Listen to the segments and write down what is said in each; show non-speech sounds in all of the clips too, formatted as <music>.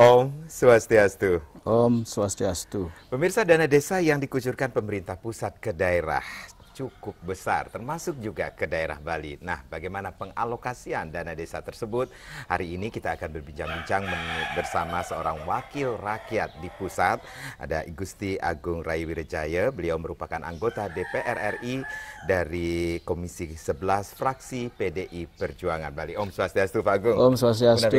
Om Swastiastu. Om Swastiastu. Pemirsa dana desa yang dikucurkan pemerintah pusat ke daerah cukup besar, termasuk juga ke daerah Bali. Nah, bagaimana pengalokasian dana desa tersebut? Hari ini kita akan berbincang-bincang bersama seorang wakil rakyat di pusat, ada Gusti Agung Rai Wirjaya. Beliau merupakan anggota DPR RI dari Komisi 11 fraksi PDI Perjuangan Bali. Om Swastiastu Pak Agung. Om Swastiastu,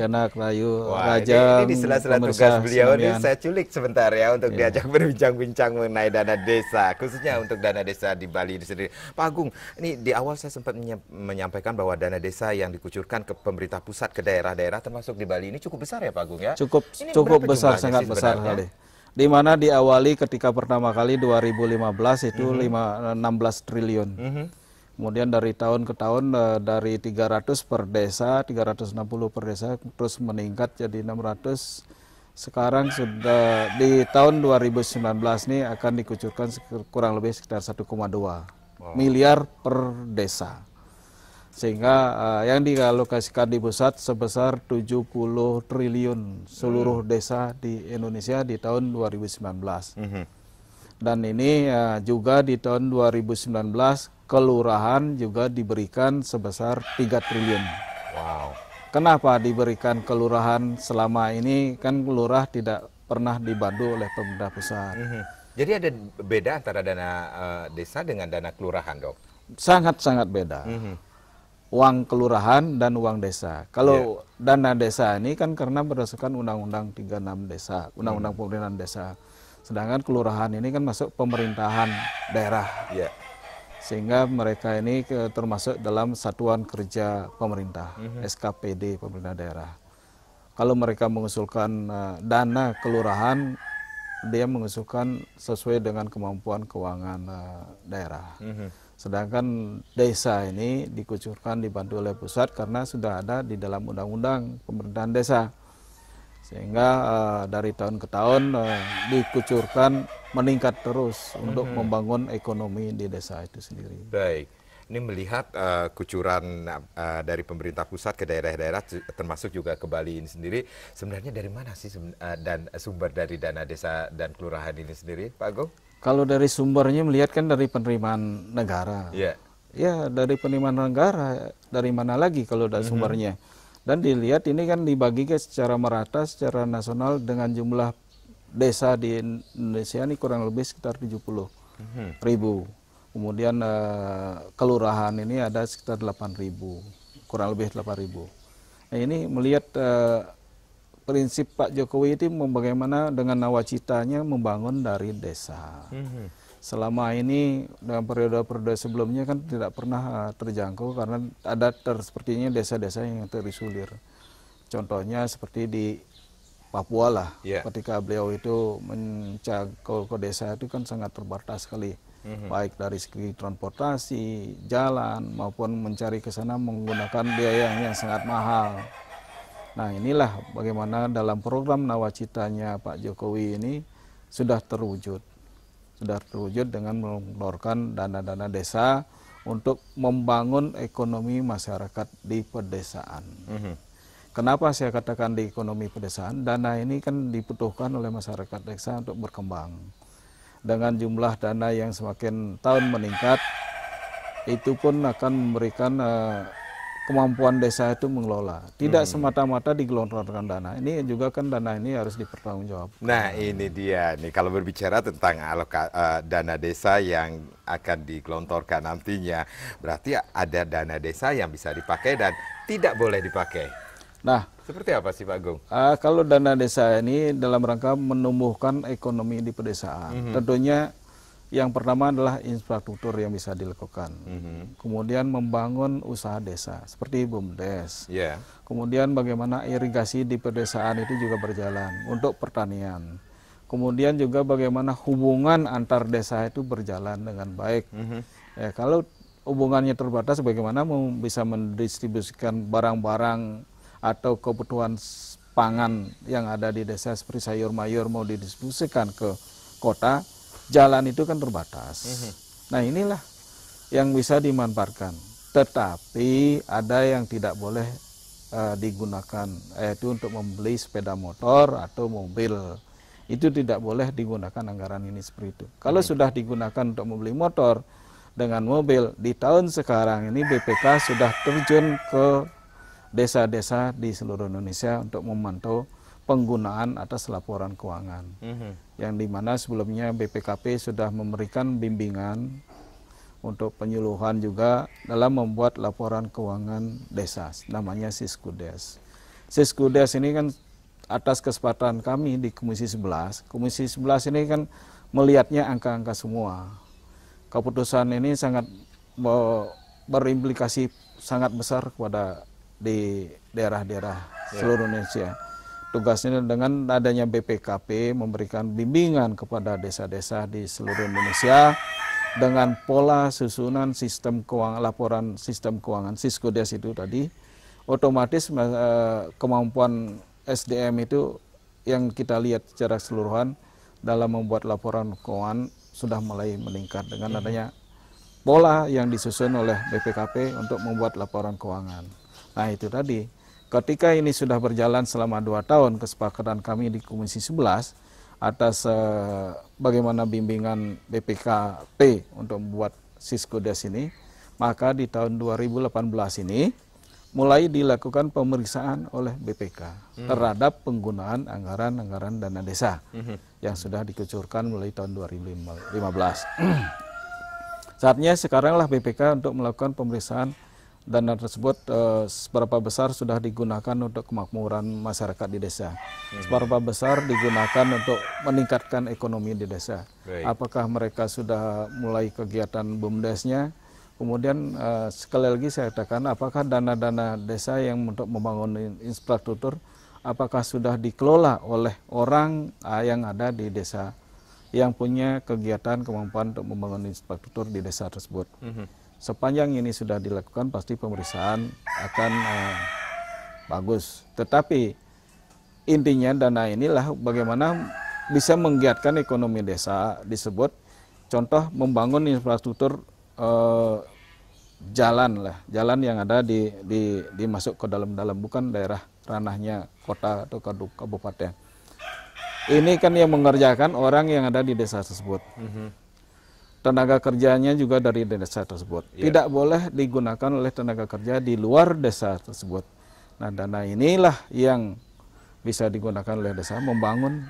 kena Kelayu, Wah, Raja. Ini, ini di sela-sela tugas beliau, ini saya culik sebentar ya untuk ya. diajak <laughs> berbincang-bincang mengenai dana desa, khususnya untuk dana desa desa di Bali ini sendiri. Pak Agung, ini di awal saya sempat menyampaikan bahwa dana desa yang dikucurkan ke pemerintah pusat ke daerah-daerah termasuk di Bali ini cukup besar ya Pak Agung ya? Cukup ini cukup besar sangat besar sekali. Di mana diawali ketika pertama kali 2015 itu mm -hmm. 5, 16 triliun. Mm -hmm. Kemudian dari tahun ke tahun eh, dari 300 per desa, 360 per desa terus meningkat jadi 600 sekarang sudah di tahun 2019 ini akan dikucurkan kurang lebih sekitar 1,2 wow. miliar per desa. Sehingga uh, yang dialokasikan di pusat sebesar 70 triliun seluruh hmm. desa di Indonesia di tahun 2019. Hmm. Dan ini uh, juga di tahun 2019 kelurahan juga diberikan sebesar 3 triliun. Wow. Kenapa diberikan kelurahan selama ini kan lurah tidak pernah dibantu oleh pemerintah pusat. Mhm. Jadi ada beda antara dana uh, desa dengan dana kelurahan, dok? Sangat-sangat beda. Mm -hmm. Uang kelurahan dan uang desa. Kalau yeah. dana desa ini kan karena berdasarkan Undang-Undang 36 desa, Undang-Undang mm. Pemerintahan Desa. Sedangkan kelurahan ini kan masuk pemerintahan daerah. Yeah sehingga mereka ini termasuk dalam satuan kerja pemerintah mhm. SKPD pemerintah daerah. Kalau mereka mengusulkan eh, dana kelurahan, dia mengusulkan sesuai dengan kemampuan keuangan eh, daerah. Mhm. Sedangkan desa ini dikucurkan dibantu oleh pusat karena sudah ada di dalam undang-undang pemerintahan desa sehingga uh, dari tahun ke tahun uh, dikucurkan meningkat terus hmm. untuk mhm. membangun ekonomi di desa itu sendiri. Baik. Ini melihat uh, kucuran uh, dari pemerintah pusat ke daerah-daerah termasuk juga ke Bali ini sendiri sebenarnya dari mana sih uh, dan sumber dari dana desa dan kelurahan ini sendiri Pak Agung? Kalau dari sumbernya melihat kan dari penerimaan negara. Yeah. Ya iya, dari penerimaan negara dari mana lagi kalau dari mhm. sumbernya? Mm -hmm. Dan dilihat ini kan dibagi ke secara merata secara nasional dengan jumlah desa di Indonesia ini kurang lebih sekitar 70 mhm. ribu. Kemudian uh, kelurahan ini ada sekitar 8 ribu, kurang lebih 8 ribu. Nah, ini melihat uh, prinsip Pak Jokowi itu bagaimana dengan nawacitanya membangun dari desa. Mm -hmm selama ini dalam periode-periode sebelumnya kan tidak pernah eh, terjangkau karena ada ter, sepertinya desa-desa yang terisolir. Contohnya seperti di Papua lah, yeah. ketika beliau itu mencakup ke desa itu kan sangat terbatas sekali, mm-hmm. baik dari segi transportasi, jalan maupun mencari ke sana menggunakan biaya yang sangat mahal. Nah inilah bagaimana dalam program nawacitanya Pak Jokowi ini sudah terwujud sudah terwujud dengan mengeluarkan dana-dana desa untuk membangun ekonomi masyarakat di pedesaan. Mm -hmm. Kenapa saya katakan di ekonomi pedesaan? Dana ini kan dibutuhkan oleh masyarakat desa untuk berkembang. Dengan jumlah dana yang semakin tahun meningkat, itu pun akan memberikan uh, kemampuan desa itu mengelola. Tidak hmm. semata-mata digelontorkan dana. Ini juga kan dana ini harus dipertanggungjawab. Nah, ini dia nih kalau berbicara tentang aloka, uh, dana desa yang akan digelontorkan nantinya, berarti ada dana desa yang bisa dipakai dan tidak boleh dipakai. Nah, seperti apa sih Pak Gung? Uh, eh, kalau dana desa ini dalam rangka menumbuhkan ekonomi di pedesaan, -hmm. tentunya yang pertama adalah infrastruktur yang bisa dilakukan. Mm -hmm. Kemudian membangun usaha desa seperti BUMDes. Yeah. Kemudian bagaimana irigasi di pedesaan itu juga berjalan untuk pertanian. Kemudian juga bagaimana hubungan antar desa itu berjalan dengan baik. Mm -hmm. ya, kalau hubungannya terbatas, bagaimana bisa mendistribusikan barang-barang atau kebutuhan pangan yang ada di desa seperti sayur mayur mau didistribusikan ke kota jalan itu kan terbatas. Mhm. Nah inilah yang bisa dimanfaatkan. Tetapi ada yang tidak boleh uh, digunakan, yaitu eh, untuk membeli sepeda motor atau mobil. Itu tidak boleh digunakan anggaran ini seperti itu. Kalau sudah digunakan untuk membeli motor dengan mobil, di tahun sekarang ini BPK sudah terjun ke desa-desa di seluruh Indonesia untuk memantau penggunaan atas laporan keuangan. Mm -hmm. Yang dimana sebelumnya BPKP sudah memberikan bimbingan untuk penyuluhan juga dalam membuat laporan keuangan desa, namanya Siskudes. Siskudes ini kan atas kesempatan kami di Komisi 11, Komisi 11 ini kan melihatnya angka-angka semua. Keputusan ini sangat berimplikasi sangat besar kepada di daerah-daerah ya. seluruh Indonesia tugasnya dengan adanya BPKP memberikan bimbingan kepada desa-desa di seluruh Indonesia dengan pola susunan sistem keuangan laporan sistem keuangan Siskodes itu tadi otomatis eh, kemampuan SDM itu yang kita lihat secara keseluruhan dalam membuat laporan keuangan sudah mulai meningkat dengan iya. adanya pola yang disusun oleh BPKP untuk membuat laporan keuangan. Nah, itu tadi Ketika ini sudah berjalan selama dua tahun kesepakatan kami di Komisi 11 atas eh, bagaimana bimbingan BPKP untuk membuat Des ini, maka di tahun 2018 ini mulai dilakukan pemeriksaan oleh BPK hmm. terhadap penggunaan anggaran-anggaran dana desa hmm. yang sudah dikucurkan mulai tahun 2015. <clears throat> Saatnya sekaranglah BPK untuk melakukan pemeriksaan dana tersebut eh, seberapa besar sudah digunakan untuk kemakmuran masyarakat di desa, hmm. seberapa besar digunakan untuk meningkatkan ekonomi di desa. Apakah mereka sudah mulai kegiatan bumdesnya? Kemudian eh, sekali lagi saya katakan, apakah dana-dana desa yang untuk membangun infrastruktur, apakah sudah dikelola oleh orang eh, yang ada di desa? yang punya kegiatan kemampuan untuk membangun infrastruktur di desa tersebut. -hmm sepanjang ini sudah dilakukan pasti pemeriksaan akan eh, bagus. Tetapi intinya dana inilah bagaimana bisa menggiatkan ekonomi desa disebut contoh membangun infrastruktur eh, jalan lah, jalan yang ada di, di dimasuk ke dalam-dalam bukan daerah ranahnya kota atau kabupaten. Ini kan yang mengerjakan orang yang ada di desa tersebut. Mm -hmm tenaga kerjanya juga dari desa tersebut. Yeah. Tidak boleh digunakan oleh tenaga kerja di luar desa tersebut. Nah, dana inilah yang bisa digunakan oleh desa membangun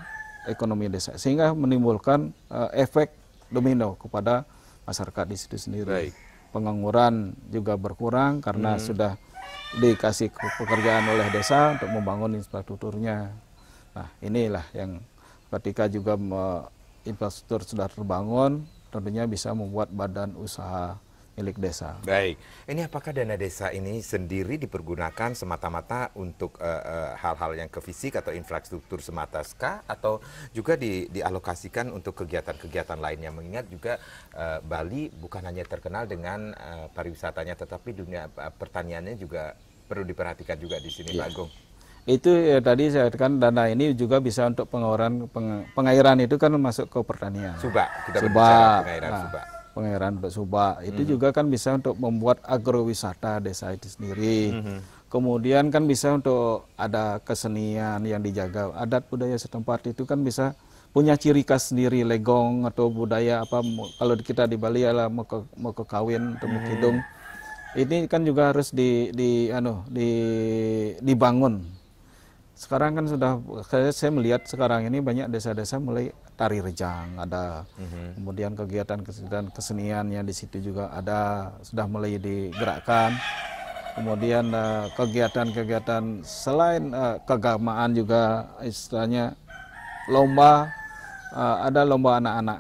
ekonomi desa sehingga menimbulkan uh, efek domino kepada masyarakat di situ sendiri. Baik. Pengangguran juga berkurang karena hmm. sudah dikasih pekerjaan oleh desa untuk membangun infrastrukturnya. Nah, inilah yang ketika juga infrastruktur sudah terbangun, tentunya bisa membuat badan usaha milik desa. Baik, ini apakah dana desa ini sendiri dipergunakan semata-mata untuk eh, eh, hal-hal uh, uh, yang ke fisik atau infrastruktur semata ska atau juga di, dialokasikan untuk kegiatan-kegiatan lainnya mengingat juga uh, Bali bukan hanya terkenal dengan uh, pariwisatanya tetapi dunia uh, pertaniannya juga perlu diperhatikan juga di sini ya. Pak Agung itu ya, tadi saya katakan dana ini juga bisa untuk pengairan peng, pengairan itu kan masuk ke pertanian. Subak, kita Suba. pengairan nah, Suba. Pengairan untuk Subak itu mhm. juga kan bisa untuk membuat agrowisata desa itu sendiri. Hmm. Kemudian kan bisa untuk ada kesenian yang dijaga, adat budaya setempat itu kan bisa punya ciri khas sendiri legong atau budaya apa kalau kita di Bali adalah mau ke, mau ke kawin atau mau Hmm. Ini kan juga harus di di anu di dibangun sekarang kan sudah saya, saya melihat sekarang ini banyak desa-desa mulai tari rejang ada mm kemudian kegiatan kegiatan keseniannya di situ juga ada sudah mulai digerakkan kemudian uh, kegiatan-kegiatan selain uh, keagamaan juga istilahnya lomba uh, ada lomba anak-anak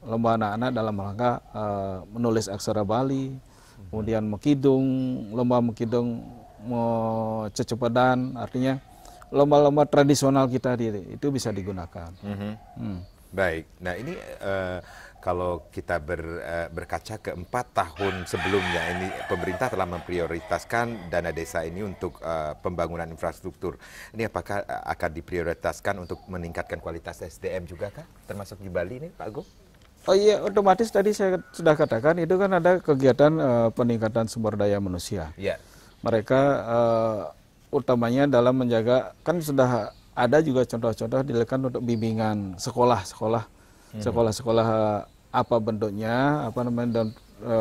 lomba anak-anak dalam rangka uh, menulis aksara Bali mhm. kemudian mekidung lomba mekidung mau cecepedan artinya lomba-lomba tradisional kita di, itu bisa digunakan. Mm -hmm. hmm. Baik, nah ini uh, kalau kita ber, uh, berkaca ke empat tahun sebelumnya, ini pemerintah telah memprioritaskan dana desa ini untuk uh, pembangunan infrastruktur. Ini apakah akan diprioritaskan untuk meningkatkan kualitas SDM juga kah? Termasuk di Bali ini, Pak Agung? Oh iya, otomatis tadi saya sudah katakan itu kan ada kegiatan uh, peningkatan sumber daya manusia. Yeah. Mereka utamanya dalam menjaga kan sudah ada juga contoh-contoh dilakukan untuk bimbingan mhm. sekolah-sekolah sekolah-sekolah apa bentuknya apa namanya dan e,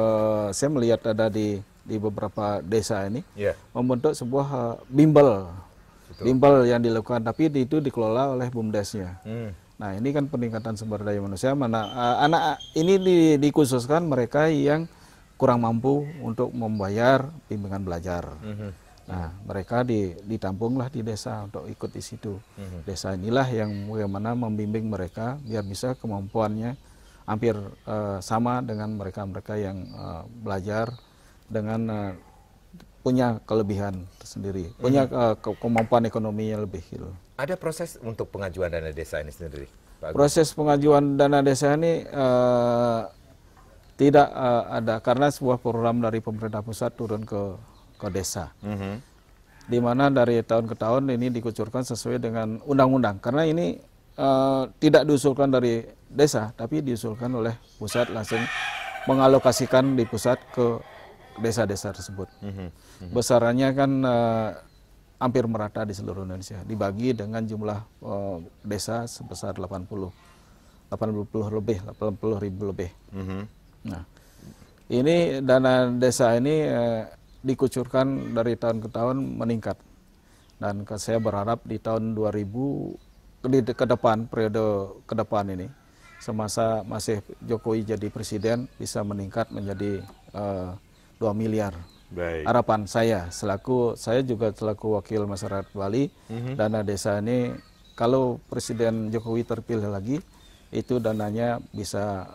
saya melihat ada di di beberapa desa ini yeah. membentuk sebuah e, bimbel Betul. bimbel yang dilakukan tapi itu dikelola oleh bumdesnya hmm. nah ini kan peningkatan sumber daya manusia mana e, anak ini di, dikhususkan mereka yang kurang mampu untuk membayar bimbingan belajar -hmm. Nah, mereka di, ditampunglah di desa untuk ikut di situ. Mhm. Desa inilah yang bagaimana membimbing mereka biar bisa kemampuannya hampir uh, sama dengan mereka-mereka yang uh, belajar dengan uh, punya kelebihan tersendiri, punya uh, ke- kemampuan ekonominya lebih gitu. Ada proses untuk pengajuan dana desa ini sendiri? Proses pengajuan dana desa ini uh, tidak uh, ada karena sebuah program dari pemerintah pusat turun ke Kodesa. Mm -hmm. Di mana dari tahun ke tahun ini dikucurkan sesuai dengan undang-undang. Karena ini uh, tidak diusulkan dari desa, tapi diusulkan oleh pusat langsung mengalokasikan di pusat ke desa-desa tersebut. Mm -hmm. Besarannya kan uh, hampir merata di seluruh Indonesia. Dibagi dengan jumlah uh, desa sebesar 80. 80 lebih, 80 ribu lebih. Mm -hmm. Nah, ini dana desa ini eh, dikucurkan dari tahun ke tahun meningkat. Dan saya berharap di tahun 2000 di ke depan periode ke depan ini semasa masih Jokowi jadi presiden bisa meningkat menjadi uh, eh, 2 miliar. Baik. Harapan saya selaku saya juga selaku wakil masyarakat Bali mm-hmm. dana desa ini kalau presiden Jokowi terpilih lagi itu dananya bisa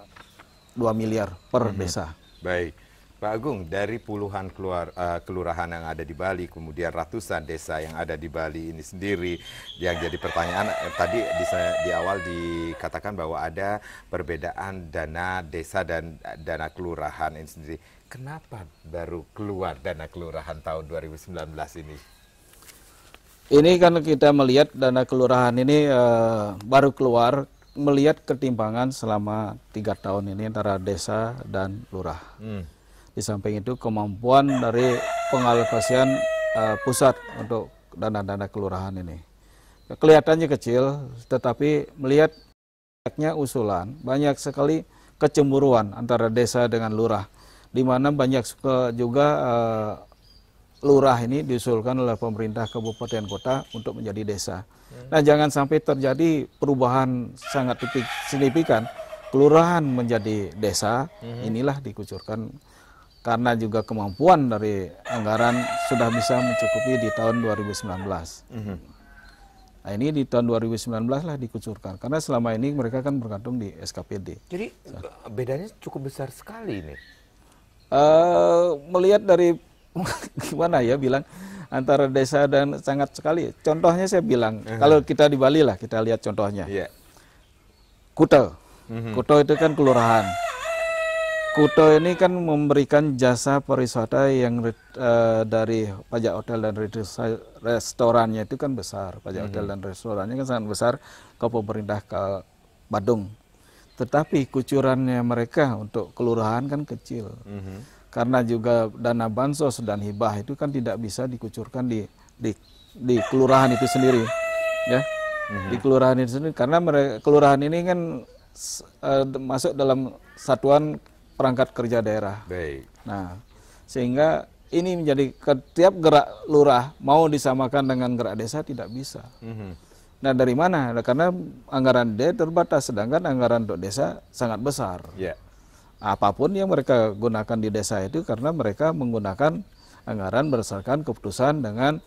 2 miliar per mm-hmm. desa. Baik. Pak Agung, dari puluhan keluar, uh, kelurahan yang ada di Bali, kemudian ratusan desa yang ada di Bali ini sendiri, yang jadi pertanyaan eh, tadi di, di awal dikatakan bahwa ada perbedaan dana desa dan eh, dana kelurahan ini sendiri. Kenapa baru keluar dana kelurahan tahun 2019 ini? Ini kan kita melihat dana kelurahan ini uh, baru keluar melihat ketimpangan selama tiga tahun ini antara desa dan lurah. Hmm di samping itu kemampuan dari pengalokasian uh, eh, pusat untuk dana-dana kelurahan ini. Kelihatannya kecil, tetapi melihat banyaknya usulan, banyak sekali kecemburuan antara desa dengan lurah, di mana banyak juga uh, lurah ini diusulkan oleh pemerintah kabupaten kota untuk menjadi desa. Hmm. Nah, jangan sampai terjadi perubahan sangat signifikan kelurahan menjadi desa, hmm. inilah dikucurkan karena juga kemampuan dari anggaran sudah bisa mencukupi di tahun 2019. Mm -hmm. Nah ini di tahun 2019 lah dikucurkan karena selama ini mereka kan bergantung di SKPD. Jadi so. bedanya cukup besar sekali ini. Uh, melihat dari <laughs> gimana ya bilang antara desa dan sangat sekali. Contohnya saya bilang mm -hmm. kalau kita di Bali lah kita lihat contohnya. Yeah. Kuta, mm -hmm. Kuta itu kan kelurahan. Kuto ini kan memberikan jasa pariwisata yang uh, dari pajak hotel dan restorannya itu kan besar. Pajak -hmm. hotel dan restorannya kan sangat besar ke pemerintah ke Badung. Tetapi kucurannya mereka untuk kelurahan kan kecil. -hmm. Karena juga dana bansos dan hibah itu kan tidak bisa dikucurkan di di, di kelurahan itu sendiri. Ya. -hmm. Di kelurahan itu sendiri karena mereka, kelurahan ini kan uh, masuk dalam satuan perangkat kerja daerah. Baik. Nah, sehingga ini menjadi setiap gerak lurah mau disamakan dengan gerak desa tidak bisa. Mm-hmm. Nah, dari mana? Nah, karena anggaran D terbatas, sedangkan anggaran untuk desa sangat besar. Yeah. Apapun yang mereka gunakan di desa itu karena mereka menggunakan anggaran berdasarkan keputusan dengan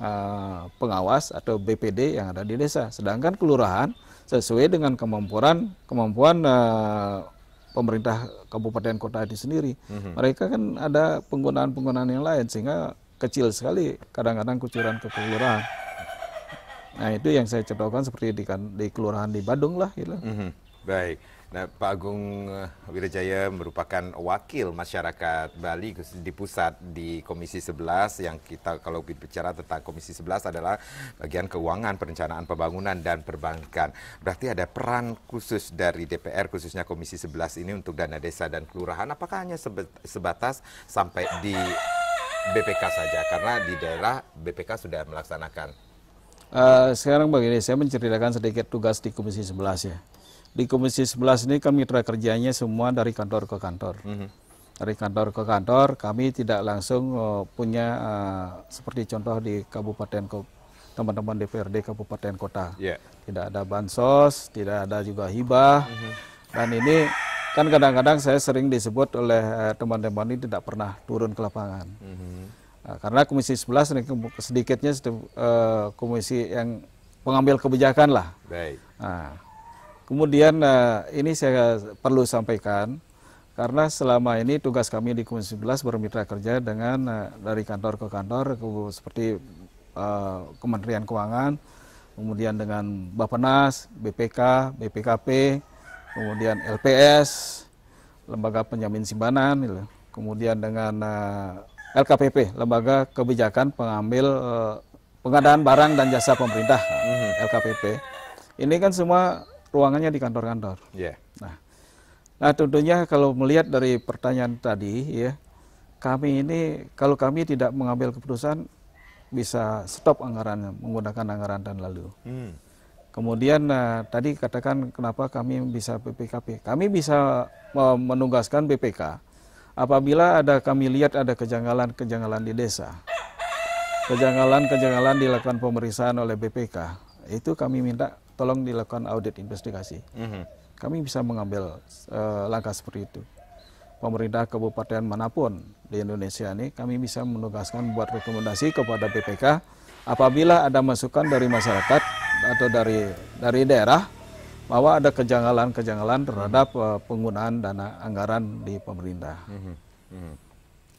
uh, pengawas atau BPD yang ada di desa. Sedangkan kelurahan sesuai dengan kemampuan kemampuan uh, pemerintah kabupaten kota ini sendiri. Mm-hmm. Mereka kan ada penggunaan-penggunaan yang lain sehingga kecil sekali kadang-kadang kucuran ke kelurahan. Nah itu yang saya ceritakan seperti di, kan, di kelurahan di Badung lah gitu. Mm-hmm. Baik. Nah, Pak Agung eh, Wirajaya merupakan wakil masyarakat Bali di pusat di Komisi 11 yang kita kalau bicara tentang Komisi 11 adalah bagian keuangan, perencanaan pembangunan dan perbankan. Berarti ada peran khusus dari DPR khususnya Komisi 11 ini untuk dana desa dan kelurahan. Apakah hanya sebatas sampai di BPK saja karena di daerah BPK sudah melaksanakan. Uh, sekarang begini, saya menceritakan sedikit tugas di Komisi 11 ya di Komisi 11 ini kami mitra kerjanya semua dari kantor ke kantor. Mm -hmm. Dari kantor ke kantor, kami tidak langsung e, punya uh, seperti contoh di kabupaten teman-teman DPRD kabupaten kota. Yeah. Tidak ada bansos, tidak ada juga hibah. Mm -hmm. Dan ini kan kadang-kadang saya sering disebut oleh e, teman-teman ini tidak pernah turun ke lapangan. Mm -hmm. nah, karena Komisi 11 ini sedikitnya uh, komisi yang pengambil kebijakan lah. Baik. Nah, Kemudian eh, ini saya perlu sampaikan karena selama ini tugas kami di Komisi 11 bermitra kerja dengan eh, dari kantor ke kantor seperti eh, Kementerian Keuangan, kemudian dengan Bappenas, BPK, BPKP, kemudian LPS, Lembaga Penjamin Simpanan, gitu. kemudian dengan LKPP, Lembaga Kebijakan Pengambil Pengadaan Barang dan Jasa Pemerintah, mm-hmm. LKPP. Ini kan semua ruangannya di kantor-kantor. Yeah. Nah, nah tentunya kalau melihat dari pertanyaan tadi ya, kami ini kalau kami tidak mengambil keputusan bisa stop anggaran menggunakan anggaran dan lalu. Hmm. Kemudian nah, tadi katakan kenapa kami bisa BPKP? Kami bisa menugaskan BPK apabila ada kami lihat ada kejanggalan-kejanggalan di desa. Kejanggalan-kejanggalan dilakukan pemeriksaan oleh BPK. Itu kami minta tolong dilakukan audit investigasi. Mm-hmm. Kami bisa mengambil uh, langkah seperti itu. Pemerintah kabupaten manapun di Indonesia ini, kami bisa menugaskan buat rekomendasi kepada BPK apabila ada masukan dari masyarakat atau dari dari daerah bahwa ada kejanggalan-kejanggalan terhadap uh, penggunaan dana anggaran di pemerintah. Mhm, mhm.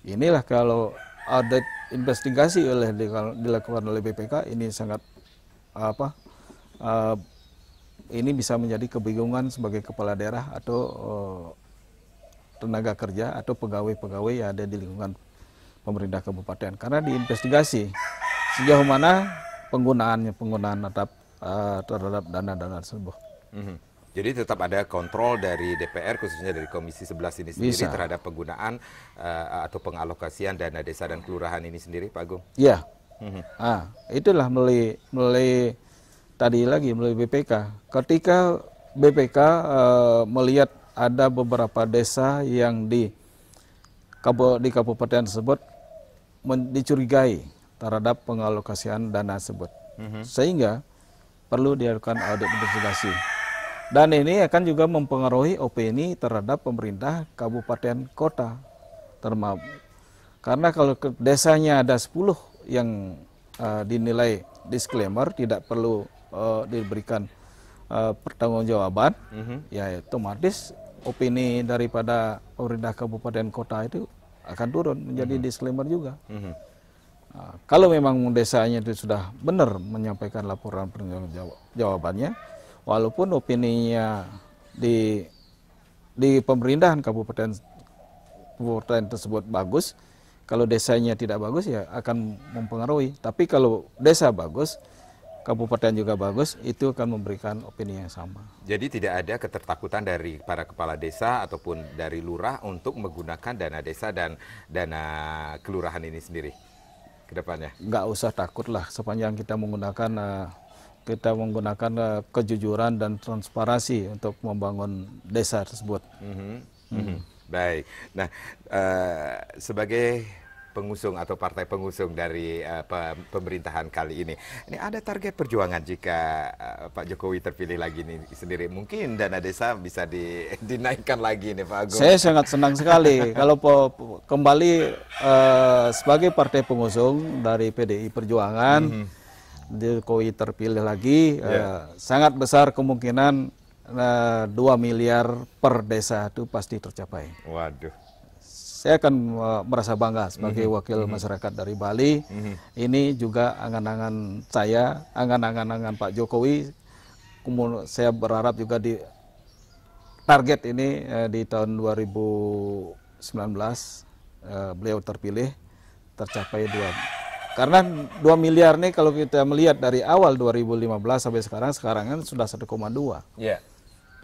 Inilah kalau audit investigasi oleh dilakukan oleh BPK ini sangat apa uh, ini bisa menjadi kebingungan sebagai kepala daerah atau uh, tenaga kerja atau pegawai-pegawai yang ada di lingkungan pemerintah kabupaten karena diinvestigasi sejauh mana penggunaannya penggunaan tetap uh, eh, terhadap dana-dana tersebut. Mhm. Jadi tetap ada kontrol dari DPR khususnya dari Komisi 11 ini sendiri Bisa. terhadap penggunaan uh, atau pengalokasian dana desa dan kelurahan ini sendiri Pak Agung? Iya. Mm -hmm. ah, itulah melalui melalui tadi lagi melalui BPK. Ketika BPK uh, eh, melihat ada beberapa desa yang di di kabupaten tersebut men, dicurigai terhadap pengalokasian dana tersebut, mm-hmm. sehingga perlu dilakukan audit investigasi. Dan ini akan juga mempengaruhi opini terhadap pemerintah kabupaten kota termasuk Karena kalau desanya ada 10 yang uh, dinilai disclaimer tidak perlu uh, diberikan uh, pertanggungjawaban, mm -hmm. ya otomatis opini daripada pemerintah kabupaten kota itu akan turun menjadi mm -hmm. disclaimer juga. Mm -hmm. nah, kalau memang desanya itu sudah benar menyampaikan laporan pertanggungjawabannya, walaupun opininya di di pemerintahan kabupaten kabupaten tersebut bagus, kalau desanya tidak bagus ya akan mempengaruhi. Tapi kalau desa bagus, kabupaten juga bagus, itu akan memberikan opini yang sama. Jadi tidak ada ketertakutan dari para kepala desa ataupun dari lurah untuk menggunakan dana desa dan dana kelurahan ini sendiri ke depannya? Nggak usah takut lah sepanjang kita menggunakan eh, kita menggunakan eh, kejujuran dan transparansi untuk membangun desa tersebut. Mm -hmm. Mm -hmm. Baik. Nah, uh, sebagai pengusung atau partai pengusung dari uh, pemerintahan kali ini. Ini ada target perjuangan jika uh, Pak Jokowi terpilih lagi ini sendiri. Mungkin dana desa bisa di, <laughs> dinaikkan lagi nih Pak Agung. Saya sangat senang sekali kalau kembali uh, sebagai partai pengusung dari PDI Perjuangan. Mm -hmm. Jokowi terpilih lagi, yeah. uh, ya. sangat besar kemungkinan dua 2 miliar per desa itu pasti tercapai. Waduh saya akan uh, merasa bangga sebagai mm -hmm. wakil mhm. masyarakat dari Bali. Mm -hmm. Ini juga angan-angan saya, angan-angan Pak Jokowi. saya berharap juga di target ini eh, di tahun 2019 eh, beliau terpilih tercapai dua karena 2 miliar nih kalau kita melihat dari awal 2015 sampai sekarang sekarang kan sudah 1,2 yeah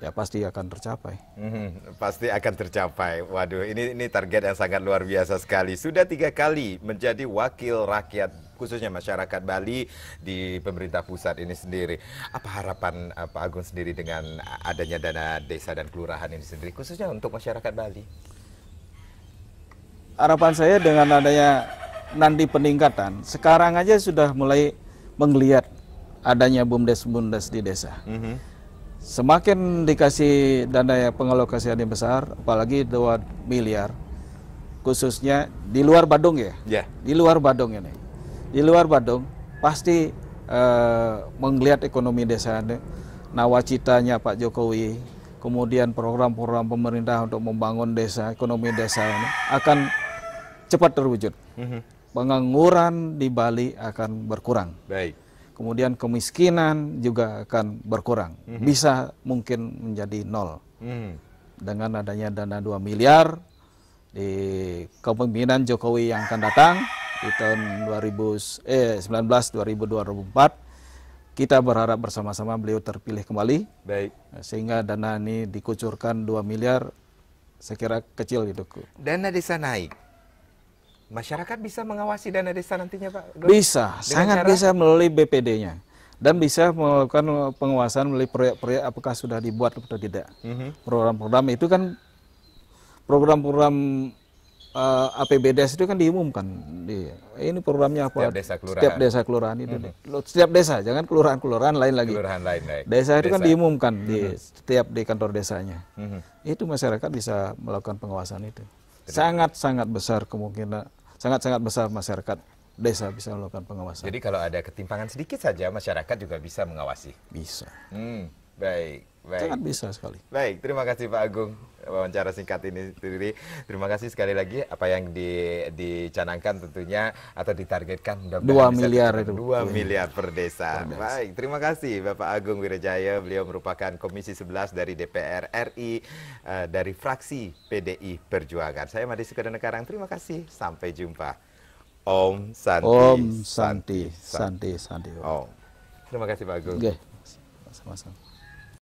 ya pasti akan tercapai. Hmm, pasti akan tercapai. Waduh, ini ini target yang sangat luar biasa sekali. Sudah tiga kali menjadi wakil rakyat khususnya masyarakat Bali di pemerintah pusat ini sendiri. Apa harapan Pak Agung sendiri dengan adanya dana desa dan kelurahan ini sendiri, khususnya untuk masyarakat Bali? Harapan saya dengan adanya nanti peningkatan. Sekarang aja sudah mulai menggeliat adanya bumdes-bumdes di desa. Mm -hmm semakin dikasih dana yang yang besar, apalagi 2 miliar, khususnya di luar Badung ya, yeah. di luar Badung ini, di luar Badung pasti eh, melihat ekonomi desa, ini, nawacitanya Pak Jokowi, kemudian program-program pemerintah untuk membangun desa, ekonomi desa ini akan cepat terwujud. Mm -hmm. Pengangguran di Bali akan berkurang. Baik kemudian kemiskinan juga akan berkurang. Mm -hmm. Bisa mungkin menjadi nol. Mm. Dengan adanya dana 2 miliar di kepemimpinan Jokowi yang akan datang di tahun 2019 eh, 2024 kita berharap bersama-sama beliau terpilih kembali. Baik. Sehingga dana ini dikucurkan 2 miliar saya kecil itu. Dana desa naik Masyarakat bisa mengawasi dana desa nantinya Pak? Bisa, sangat cara... bisa melalui BPD-nya dan bisa melakukan pengawasan melalui proyek-proyek apakah sudah dibuat atau tidak. Mhm. Program-program itu kan program-program uh, eh, APBD itu kan diumumkan. Di, ini programnya apa? Setiap desa kelurahan. Setiap desa kelurahan itu. Mm -hmm. Setiap desa, jangan kelurahan-kelurahan lain lagi. Kelurahan lain Desa itu kan diumumkan mm -hmm. di mhm. setiap di kantor desanya. Mm -hmm. Itu masyarakat bisa melakukan pengawasan itu. Sangat-sangat besar kemungkinan sangat-sangat besar masyarakat desa bisa melakukan pengawasan. Jadi kalau ada ketimpangan sedikit saja masyarakat juga bisa mengawasi. Bisa. Hmm. Baik, baik. Sangat bisa sekali. Baik, terima kasih Pak Agung wawancara singkat ini sendiri. Terima kasih sekali lagi apa yang di, dicanangkan tentunya atau ditargetkan dua miliar itu. dua iya. miliar per desa. per Baik, terima kasih Bapak Agung Wirajaya. Beliau merupakan Komisi 11 dari DPR RI uh, eh, dari fraksi PDI Perjuangan. Saya Madisi Kedenekarang. Terima kasih. Sampai jumpa. Om Santi. Om Santi. Santi, Santi. Santi. Om. Terima kasih Pak Agung. Okay. Sama-sama.